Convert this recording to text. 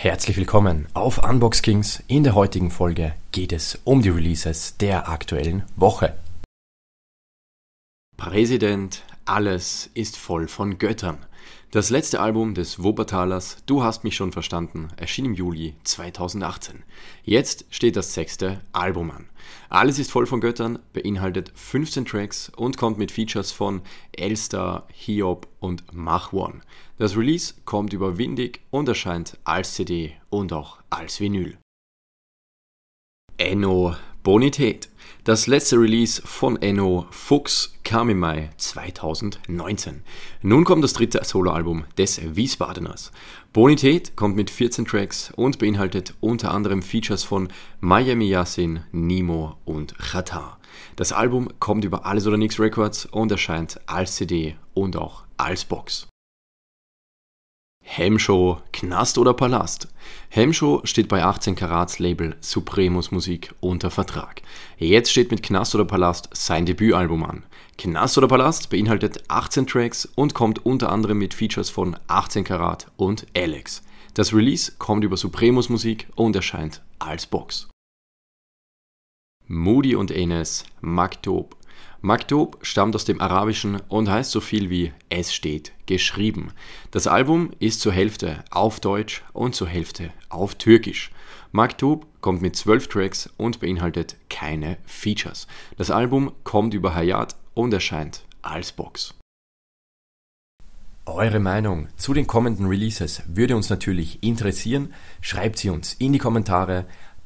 Herzlich willkommen auf Unbox Kings. In der heutigen Folge geht es um die Releases der aktuellen Woche. Präsident alles ist voll von Göttern. Das letzte Album des Wuppertalers Du hast mich schon verstanden erschien im Juli 2018. Jetzt steht das sechste Album an. Alles ist voll von Göttern beinhaltet 15 Tracks und kommt mit Features von Elstar, Hiob und Mach One. Das Release kommt über Windig und erscheint als CD und auch als Vinyl. Enno Bonität. Das letzte Release von Enno Fuchs kam im Mai 2019. Nun kommt das dritte Soloalbum des Wiesbadeners. Bonität kommt mit 14 Tracks und beinhaltet unter anderem Features von Miami Yasin, Nemo und Chata. Das Album kommt über Alles oder Nix Records und erscheint als CD und auch als Box. Helmshow, Knast oder Palast? Helmshow steht bei 18 Karats Label Supremus Musik unter Vertrag. Jetzt steht mit Knast oder Palast sein Debütalbum an. Knast oder Palast beinhaltet 18 Tracks und kommt unter anderem mit Features von 18 Karat und Alex. Das Release kommt über Supremus Musik und erscheint als Box. Moody und Enes, Maktob, Maktub stammt aus dem Arabischen und heißt so viel wie es steht geschrieben. Das Album ist zur Hälfte auf Deutsch und zur Hälfte auf Türkisch. Maktub kommt mit zwölf Tracks und beinhaltet keine Features. Das Album kommt über Hayat und erscheint als Box. Eure Meinung zu den kommenden Releases würde uns natürlich interessieren. Schreibt sie uns in die Kommentare